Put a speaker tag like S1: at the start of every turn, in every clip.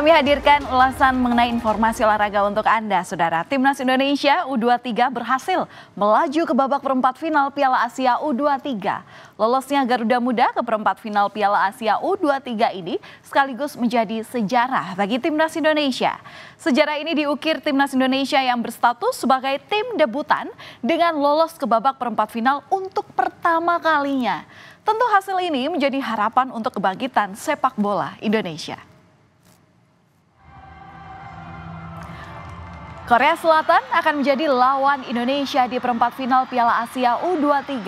S1: kami hadirkan ulasan mengenai informasi olahraga untuk Anda, Saudara. Timnas Indonesia U23 berhasil melaju ke babak perempat final Piala Asia U23. Lolosnya Garuda Muda ke perempat final Piala Asia U23 ini sekaligus menjadi sejarah bagi Timnas Indonesia. Sejarah ini diukir Timnas Indonesia yang berstatus sebagai tim debutan dengan lolos ke babak perempat final untuk pertama kalinya. Tentu hasil ini menjadi harapan untuk kebangkitan sepak bola Indonesia. Korea Selatan akan menjadi lawan Indonesia di perempat final Piala Asia U23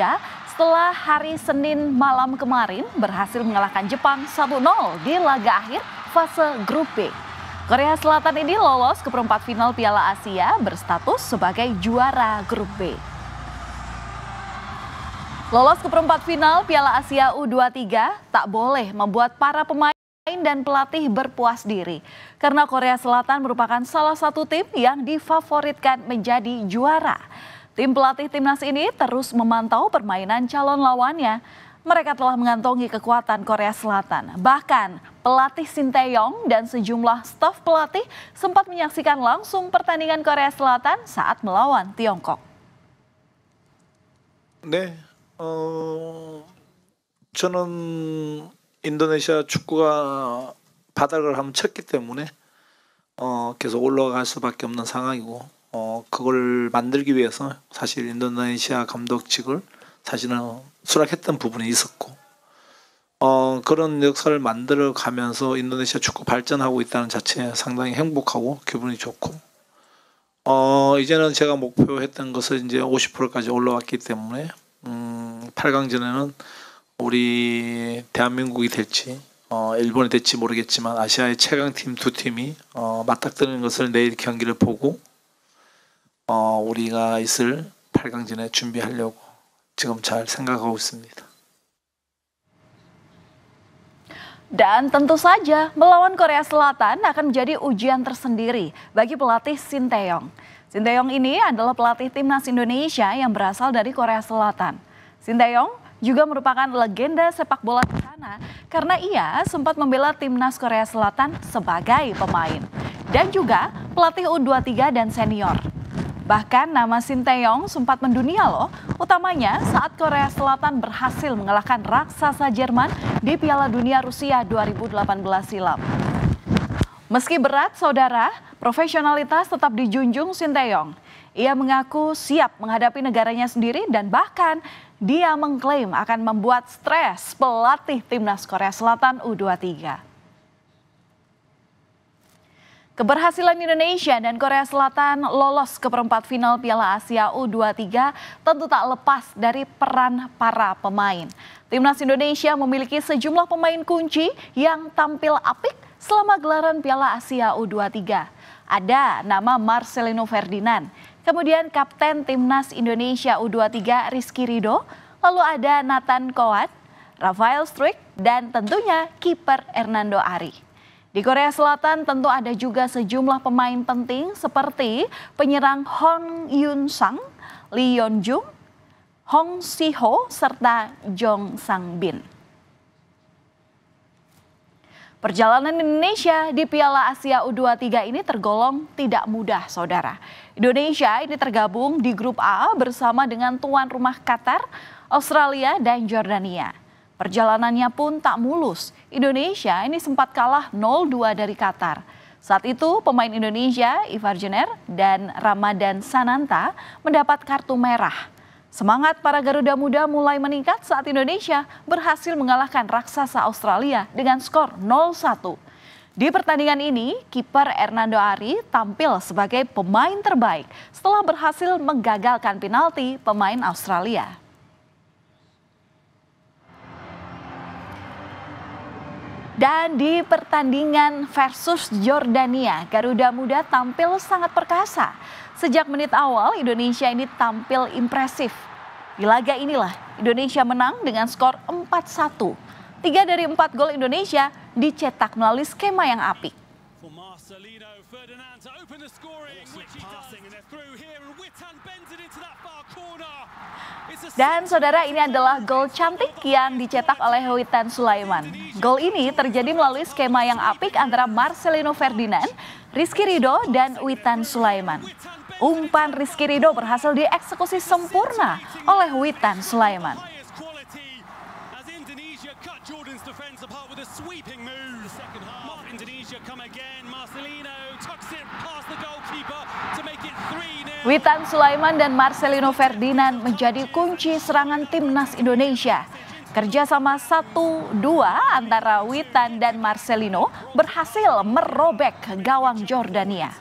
S1: setelah hari Senin malam kemarin berhasil mengalahkan Jepang 1-0 di laga akhir fase grup B. Korea Selatan ini lolos ke perempat final Piala Asia berstatus sebagai juara grup B. Lolos ke perempat final Piala Asia U23 tak boleh membuat para pemain dan pelatih berpuas diri karena Korea Selatan merupakan salah satu tim yang difavoritkan menjadi juara. Tim pelatih timnas ini terus memantau permainan calon lawannya. Mereka telah mengantongi kekuatan Korea Selatan. Bahkan pelatih Sinteyong dan sejumlah staf pelatih sempat menyaksikan langsung pertandingan Korea Selatan saat melawan Tiongkok. 네, uh, 저는 인도네시아 축구가 바닥을 한번 쳤기 때문에 어, 계속 올라갈 수밖에 없는 상황이고 어, 그걸 만들기 위해서 사실 인도네시아 감독직을 사실은 수락했던 부분이 있었고 어, 그런 역사를 만들어 가면서 인도네시아 축구 발전하고 있다는 자체에 상당히 행복하고 기분이 좋고 어, 이제는 제가 목표했던 것을 이제 50%까지 올라왔기 때문에 음, 8강전에는 우리 대한민국이 될지 어, 일본이 될지 모르겠지만 아시아의 최강팀 두 팀이 어, 맞닥뜨리는 것을 내일 경기를 보고 어, 우리가 있을 8강전에 준비하려고 지금 잘 생각하고 있습니다. Dan tentu saja melawan Korea Selatan akan menjadi ujian tersendiri bagi pelatih Sinteyong. Sinteyong ini adalah pelatih timnas Indonesia yang berasal dari Korea Selatan. Sinteyong juga merupakan legenda sepak bola di sana karena ia sempat membela timnas Korea Selatan sebagai pemain dan juga pelatih U23 dan senior. Bahkan nama Shin Tae-yong sempat mendunia loh, utamanya saat Korea Selatan berhasil mengalahkan raksasa Jerman di Piala Dunia Rusia 2018 silam. Meski berat, saudara, profesionalitas tetap dijunjung Shin Tae-yong. Ia mengaku siap menghadapi negaranya sendiri dan bahkan dia mengklaim akan membuat stres pelatih timnas Korea Selatan U23. Keberhasilan Indonesia dan Korea Selatan lolos ke perempat final Piala Asia U23 tentu tak lepas dari peran para pemain. Timnas Indonesia memiliki sejumlah pemain kunci yang tampil apik selama gelaran Piala Asia U23. Ada nama Marcelino Ferdinand Kemudian Kapten Timnas Indonesia U23 Rizky Rido, lalu ada Nathan Kowat, Rafael Struik, dan tentunya kiper Hernando Ari. Di Korea Selatan tentu ada juga sejumlah pemain penting seperti penyerang Hong Yun Sang, Lee Yeon Jung, Hong Si Ho, serta Jong Sang Bin. Perjalanan Indonesia di Piala Asia U23 ini tergolong tidak mudah, saudara. Indonesia ini tergabung di grup A bersama dengan tuan rumah Qatar, Australia, dan Jordania. Perjalanannya pun tak mulus. Indonesia ini sempat kalah 0-2 dari Qatar. Saat itu pemain Indonesia Ivar Jenner dan Ramadan Sananta mendapat kartu merah. Semangat para Garuda Muda mulai meningkat saat Indonesia berhasil mengalahkan raksasa Australia dengan skor 0-1. Di pertandingan ini, kiper Hernando Ari tampil sebagai pemain terbaik setelah berhasil menggagalkan penalti pemain Australia. Dan di pertandingan versus Jordania, Garuda Muda tampil sangat perkasa. Sejak menit awal, Indonesia ini tampil impresif. Di laga inilah, Indonesia menang dengan skor 4-1. Tiga dari empat gol Indonesia dicetak melalui skema yang apik. For Marcelino, Ferdinand to open the scoring, awesome which he passing, does. and they're through here, and Witan bends it into that far corner. Dan saudara ini adalah gol cantik yang dicetak oleh Witan Sulaiman. Gol ini terjadi melalui skema yang apik antara Marcelino Ferdinand, Rizky Rido, dan Witan Sulaiman. Umpan Rizky Rido berhasil dieksekusi sempurna oleh Witan Sulaiman. Indonesia cut Jordan's defense apart with a sweeping move. Witan Sulaiman dan Marcelino Ferdinand menjadi kunci serangan timnas Indonesia. Kerjasama 1-2 antara Witan dan Marcelino berhasil merobek gawang Jordania.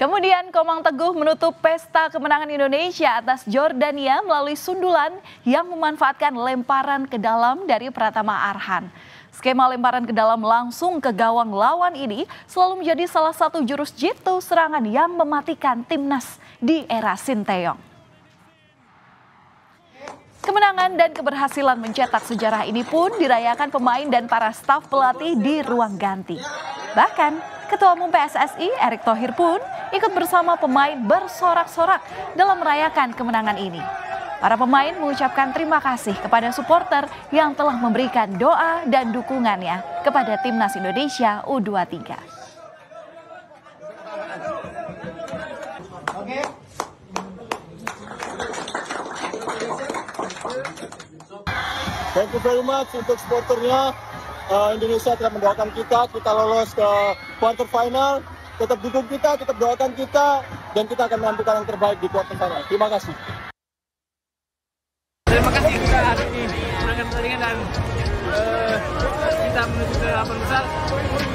S1: Kemudian Komang Teguh menutup pesta kemenangan Indonesia atas Jordania melalui sundulan yang memanfaatkan lemparan ke dalam dari Pratama Arhan. Skema lemparan ke dalam langsung ke gawang lawan ini selalu menjadi salah satu jurus jitu serangan yang mematikan timnas di era Sinteyong. Kemenangan dan keberhasilan mencetak sejarah ini pun dirayakan pemain dan para staf pelatih di ruang ganti. Bahkan, Ketua Umum PSSI Erick Thohir pun ikut bersama pemain bersorak-sorak dalam merayakan kemenangan ini. Para pemain mengucapkan terima kasih kepada supporter yang telah memberikan doa dan dukungannya kepada timnas Indonesia U23. Thank you very much untuk supporternya. Uh, Indonesia telah mendoakan kita, kita lolos ke quarter final tetap dukung kita, tetap doakan kita, dan kita akan menampilkan yang terbaik di kuartal sana. Terima kasih. Terima kasih kita hari ini menangkan pertandingan dan uh, kita menuju ke delapan besar.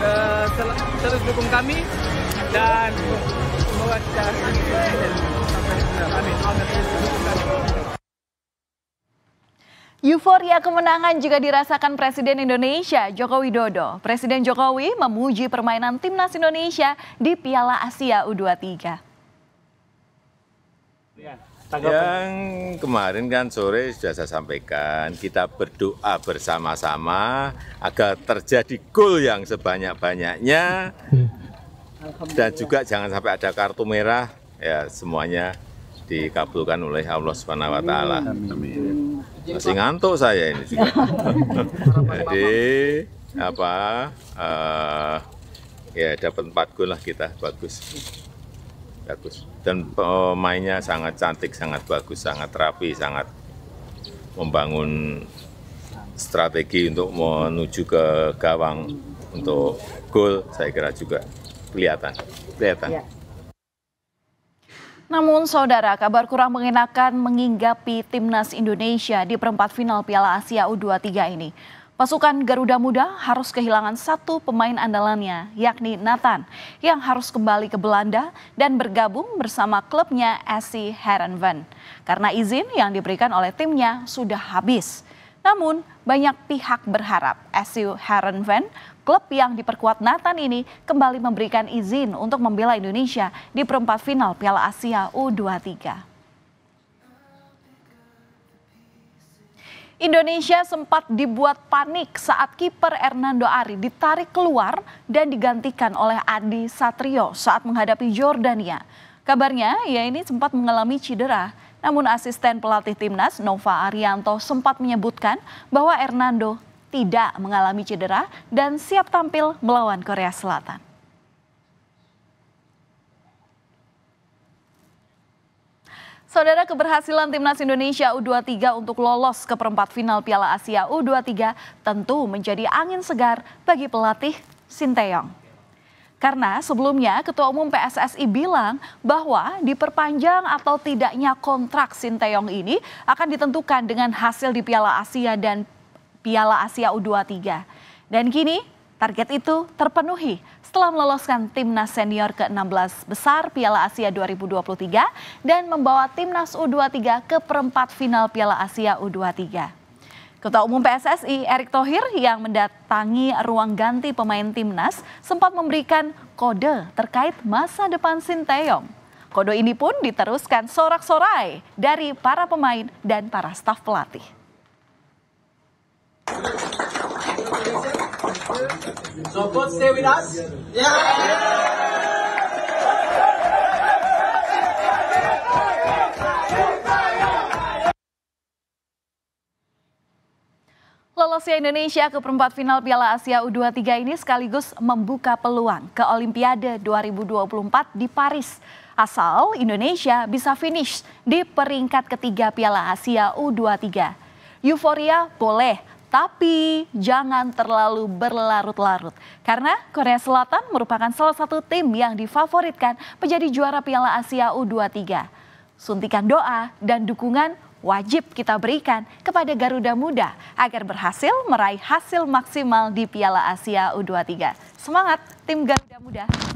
S1: Uh, terus dukung kami dan semoga kita sampai Euforia kemenangan juga dirasakan Presiden Indonesia Joko Widodo. Presiden Jokowi memuji permainan timnas Indonesia di Piala Asia U23. Yang kemarin kan sore sudah saya sampaikan, kita berdoa bersama-sama agar terjadi gol yang sebanyak-banyaknya dan juga jangan sampai ada kartu merah ya semuanya dikabulkan oleh Allah Subhanahu wa taala. Amin masih ngantuk saya ini juga. Jadi apa uh, ya dapat empat gol lah kita bagus bagus dan pemainnya sangat cantik sangat bagus sangat rapi sangat membangun strategi untuk menuju ke gawang untuk gol saya kira juga kelihatan kelihatan. Iya. Namun saudara, kabar kurang mengenakan menginggapi timnas Indonesia di perempat final Piala Asia U23 ini. Pasukan Garuda Muda harus kehilangan satu pemain andalannya, yakni Nathan, yang harus kembali ke Belanda dan bergabung bersama klubnya Esi Herenveen. Karena izin yang diberikan oleh timnya sudah habis. Namun, banyak pihak berharap SU Van, klub yang diperkuat Nathan ini, kembali memberikan izin untuk membela Indonesia di perempat final Piala Asia U23. Indonesia sempat dibuat panik saat kiper Hernando Ari ditarik keluar dan digantikan oleh Adi Satrio saat menghadapi Jordania. Kabarnya, ia ini sempat mengalami cedera namun asisten pelatih timnas Nova Arianto sempat menyebutkan bahwa Hernando tidak mengalami cedera dan siap tampil melawan Korea Selatan. Saudara keberhasilan timnas Indonesia U23 untuk lolos ke perempat final Piala Asia U23 tentu menjadi angin segar bagi pelatih Sinteyong. Karena sebelumnya Ketua Umum PSSI bilang bahwa diperpanjang atau tidaknya kontrak Sinteyong ini akan ditentukan dengan hasil di Piala Asia dan Piala Asia U23. Dan kini target itu terpenuhi setelah meloloskan timnas senior ke-16 besar Piala Asia 2023 dan membawa timnas U23 ke perempat final Piala Asia U23. Ketua Umum PSSI Erick Thohir yang mendatangi ruang ganti pemain timnas sempat memberikan kode terkait masa depan Sinteyong. Kode ini pun diteruskan sorak-sorai dari para pemain dan para staf pelatih. So, stay with us. yeah. Lolosnya Indonesia ke perempat final Piala Asia U23 ini sekaligus membuka peluang ke Olimpiade 2024 di Paris. Asal Indonesia bisa finish di peringkat ketiga Piala Asia U23. Euforia boleh, tapi jangan terlalu berlarut-larut. Karena Korea Selatan merupakan salah satu tim yang difavoritkan menjadi juara Piala Asia U23. Suntikan doa dan dukungan wajib kita berikan kepada Garuda Muda agar berhasil meraih hasil maksimal di Piala Asia U23. Semangat tim Garuda Muda!